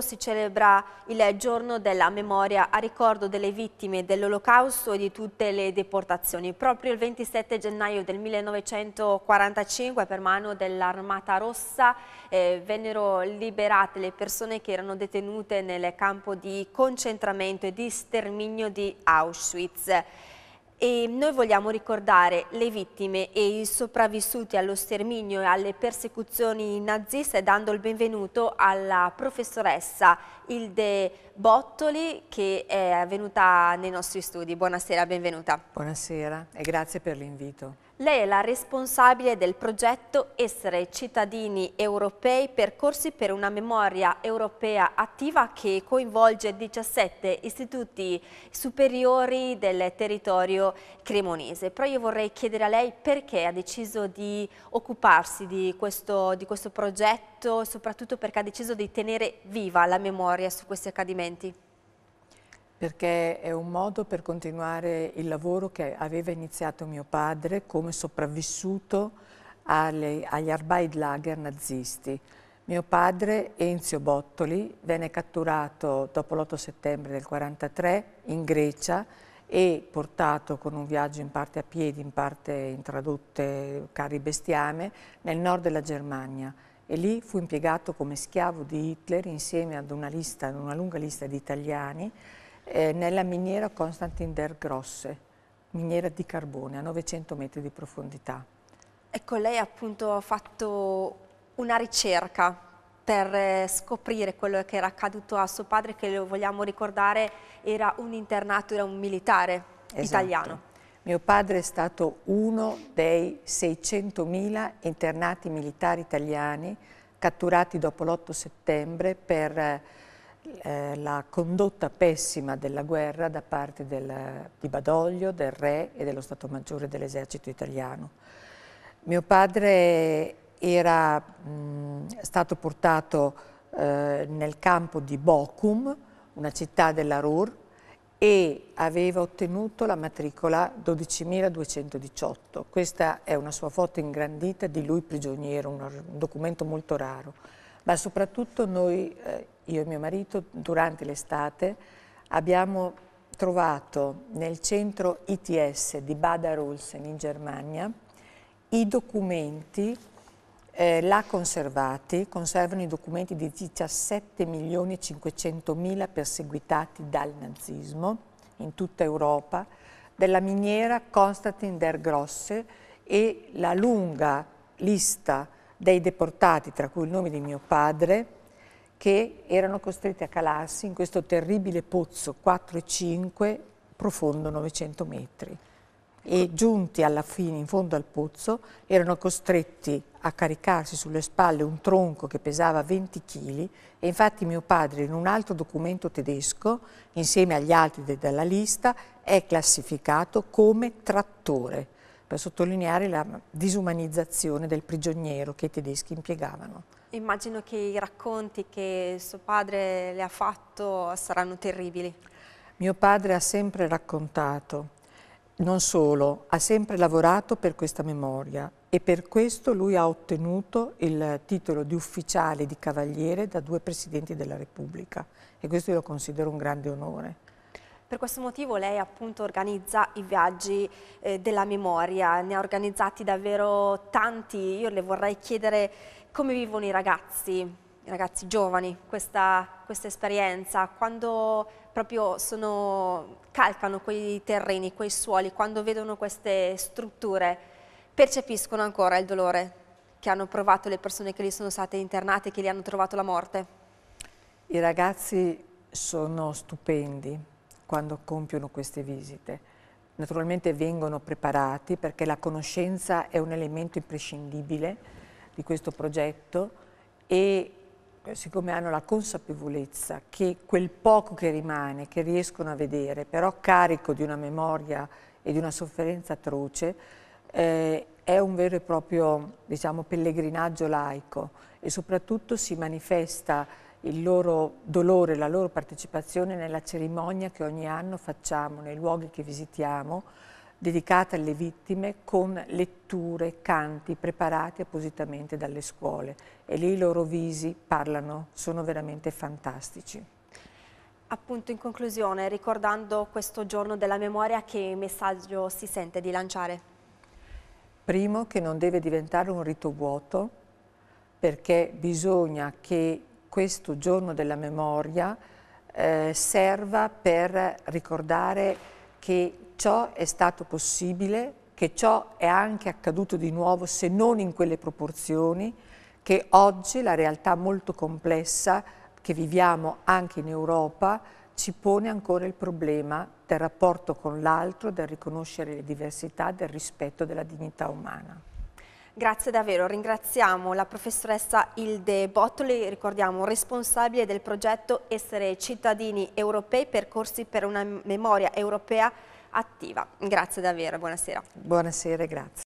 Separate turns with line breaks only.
si celebra il giorno della memoria a ricordo delle vittime dell'olocausto e di tutte le deportazioni. Proprio il 27 gennaio del 1945 per mano dell'Armata Rossa eh, vennero liberate le persone che erano detenute nel campo di concentramento e di sterminio di Auschwitz. E noi vogliamo ricordare le vittime e i sopravvissuti allo sterminio e alle persecuzioni naziste dando il benvenuto alla professoressa Ilde Bottoli che è venuta nei nostri studi. Buonasera, benvenuta.
Buonasera e grazie per l'invito.
Lei è la responsabile del progetto Essere cittadini europei, percorsi per una memoria europea attiva che coinvolge 17 istituti superiori del territorio cremonese. Però io vorrei chiedere a lei perché ha deciso di occuparsi di questo, di questo progetto soprattutto perché ha deciso di tenere viva la memoria su questi accadimenti
perché è un modo per continuare il lavoro che aveva iniziato mio padre come sopravvissuto alle, agli Arbeitlager nazisti. Mio padre, Enzio Bottoli, venne catturato dopo l'8 settembre del 1943 in Grecia e portato con un viaggio in parte a piedi, in parte in tradotte carri bestiame, nel nord della Germania e lì fu impiegato come schiavo di Hitler insieme ad una, lista, ad una lunga lista di italiani eh, nella miniera Constantin der Grosse, miniera di carbone a 900 metri di profondità. Ecco, lei
appunto ha fatto una ricerca per eh, scoprire quello che era accaduto a suo padre, che lo vogliamo ricordare era un internato, era un militare esatto. italiano.
Mio padre è stato uno dei 600.000 internati militari italiani catturati dopo l'8 settembre per eh, eh, la condotta pessima della guerra da parte del, di Badoglio, del re e dello Stato Maggiore dell'esercito italiano. Mio padre era mh, stato portato eh, nel campo di Bochum, una città della Ruhr, e aveva ottenuto la matricola 12.218. Questa è una sua foto ingrandita di lui prigioniero, un documento molto raro ma soprattutto noi, eh, io e mio marito, durante l'estate abbiamo trovato nel centro ITS di Bader-Ulsen in Germania i documenti eh, là conservati, conservano i documenti di 17 milioni e 500 mila perseguitati dal nazismo in tutta Europa, della miniera Konstantin der Grosse e la lunga lista di dei deportati, tra cui il nome di mio padre, che erano costretti a calarsi in questo terribile pozzo 4 e 5, profondo 900 metri. E giunti alla fine, in fondo al pozzo, erano costretti a caricarsi sulle spalle un tronco che pesava 20 kg e infatti mio padre in un altro documento tedesco, insieme agli altri della lista, è classificato come trattore per sottolineare la disumanizzazione del prigioniero che i tedeschi impiegavano.
Immagino che i racconti che suo padre le ha fatto saranno terribili.
Mio padre ha sempre raccontato, non solo, ha sempre lavorato per questa memoria e per questo lui ha ottenuto il titolo di ufficiale di cavaliere da due presidenti della Repubblica e questo io lo considero un grande onore.
Per questo motivo lei appunto organizza i viaggi eh, della memoria, ne ha organizzati davvero tanti, io le vorrei chiedere come vivono i ragazzi, i ragazzi giovani, questa, questa esperienza, quando proprio sono, calcano quei terreni, quei suoli, quando vedono queste strutture, percepiscono ancora il dolore che hanno provato le persone che li sono state internate, che li hanno trovato la morte?
I ragazzi sono stupendi, quando compiono queste visite. Naturalmente vengono preparati perché la conoscenza è un elemento imprescindibile di questo progetto e eh, siccome hanno la consapevolezza che quel poco che rimane, che riescono a vedere, però carico di una memoria e di una sofferenza atroce, eh, è un vero e proprio diciamo, pellegrinaggio laico e soprattutto si manifesta il loro dolore, la loro partecipazione nella cerimonia che ogni anno facciamo nei luoghi che visitiamo, dedicata alle vittime con letture, canti preparati appositamente dalle scuole e lì i loro visi parlano, sono veramente fantastici.
Appunto in conclusione, ricordando questo giorno della memoria, che messaggio si sente di lanciare?
Primo, che non deve diventare un rito vuoto, perché bisogna che questo giorno della memoria eh, serva per ricordare che ciò è stato possibile, che ciò è anche accaduto di nuovo se non in quelle proporzioni, che oggi la realtà molto complessa che viviamo anche in Europa ci pone ancora il problema del rapporto con l'altro, del riconoscere le diversità, del rispetto della dignità umana.
Grazie davvero, ringraziamo la professoressa Ilde Bottoli, ricordiamo responsabile del progetto Essere cittadini europei, percorsi per una memoria europea attiva. Grazie davvero, buonasera.
Buonasera, grazie.